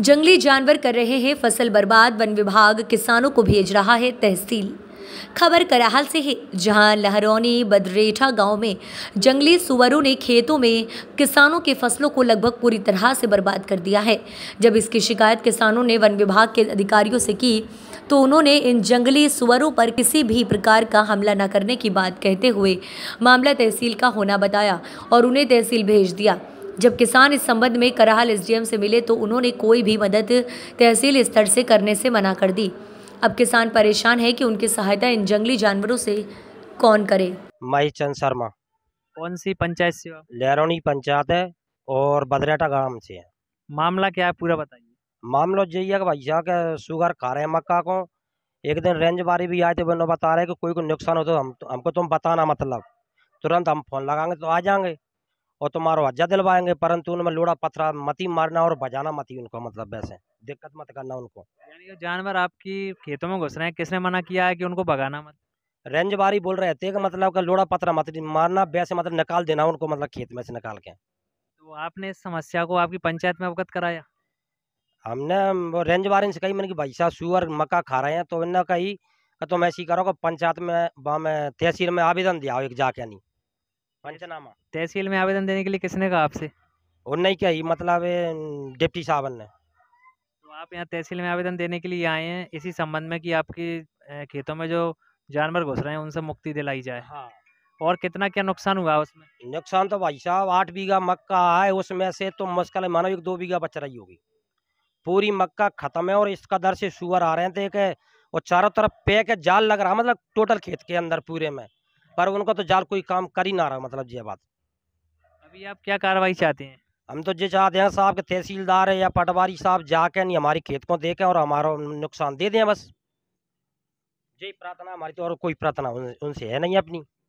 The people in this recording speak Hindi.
जंगली जानवर कर रहे हैं फसल बर्बाद वन विभाग किसानों को भेज रहा है तहसील खबर कराहल से है जहां लहरौनी बदरेठा गांव में जंगली सुअरों ने खेतों में किसानों के फसलों को लगभग पूरी तरह से बर्बाद कर दिया है जब इसकी शिकायत किसानों ने वन विभाग के अधिकारियों से की तो उन्होंने इन जंगली सुअरों पर किसी भी प्रकार का हमला न करने की बात कहते हुए मामला तहसील का होना बताया और उन्हें तहसील भेज दिया जब किसान इस संबंध में कराहल एसडीएम से मिले तो उन्होंने कोई भी मदद तहसील स्तर से करने से मना कर दी अब किसान परेशान है कि उनकी सहायता इन जंगली जानवरों से कौन करे मई चंद शर्मा कौन सी पंचायत से लेरोनी पंचायत है और बदरेटा गांव से है मामला क्या है पूरा बताइए मामला यही है कि भैया के शुगर खा रहे हैं मक्का को एक दिन रेंज बारी भी आए थे वो बता रहे कि कोई को नुकसान हो तो हम हमको तुम तो बताना मतलब तुरंत हम फोन लगाएंगे तो आ जाएंगे और तुम्हारा हज्जा दिलवाएंगे परंतु उनमें लोड़ा पथरा मती मारना और बजाना मती उनको मतलब वैसे दिक्कत मत करना उनको जानवर आपकी खेतों में घुस रहे हैं किसने मना किया है कि उनको भगाना मत रेंज बारी बोल रहे थे कि मतलब का लोड़ा पथरा मत मारना वैसे मतलब निकाल देना उनको मतलब खेत में से निकाल के तो आपने इस समस्या को आपकी पंचायत में अवगत कराया हमने रेंज बारी से कही मैंने कि भाई साहब सुअर मक्का खा रहे हैं तो इन्हें कही तुम ऐसी करो कि पंचायत में तहसील में आवेदन दिया हो एक जाके नहीं पंचनामा तहसील में आवेदन देने के लिए किसने कहा आपसे नहीं क्या ही मतलब डिप्टी साहब ने तो आप यहाँ तहसील में आवेदन देने के लिए आए हैं इसी संबंध में कि आपकी खेतों में जो जानवर घुस रहे हैं उनसे मुक्ति दिलाई जाए हाँ और कितना क्या नुकसान हुआ उसमें नुकसान तो भाई साहब आठ बीघा मक्का है उसमें से तो मुश्किल मानो एक दो बीघा बच रही होगी पूरी मक्का खत्म है और इसका दर से सुअर आ रहे थे देखे और चारों तरफ पे के जाल लग रहा मतलब टोटल खेत के अंदर पूरे में पर उनका तो जाल कोई काम कर ही ना रहा मतलब ये बात अभी आप क्या कार्रवाई चाहते हैं हम तो ये चाहते हैं साहब के तहसीलदार या पटवारी साहब जाके नहीं हमारी खेत को देखें और हमारा नुकसान दे दें बस यही प्रार्थना हमारी तो और कोई प्रार्थना उनसे है नहीं अपनी